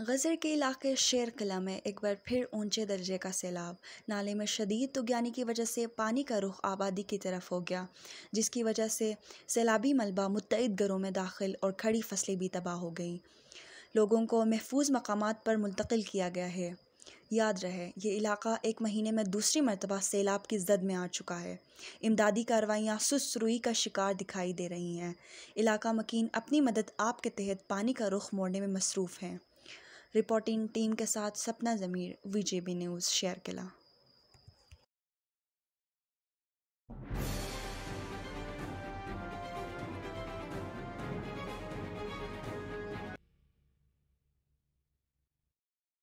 गज़र के इलाके शेर किला में एक बार फिर ऊंचे दर्जे का सैलाब नाले में शदीद तुगानी की वजह से पानी का रुख आबादी की तरफ हो गया जिसकी वजह से सैलाबी मलबा मुतद घरों में दाखिल और खड़ी फसलें भी तबाह हो गई लोगों को महफूज मकाम पर मुंतकिल किया गया है याद रहे ये इलाका एक महीने में दूसरी मरतबा सैलाब की जद में आ चुका है इमदादी कार्रवाइयाँ रुई का शिकार दिखाई दे रही हैं इलाका मकीन अपनी मदद आप के तहत पानी का रुख मोड़ने में मसरूफ़ हैं रिपोर्टिंग टीम के साथ Sapna Zameer V J B news share किया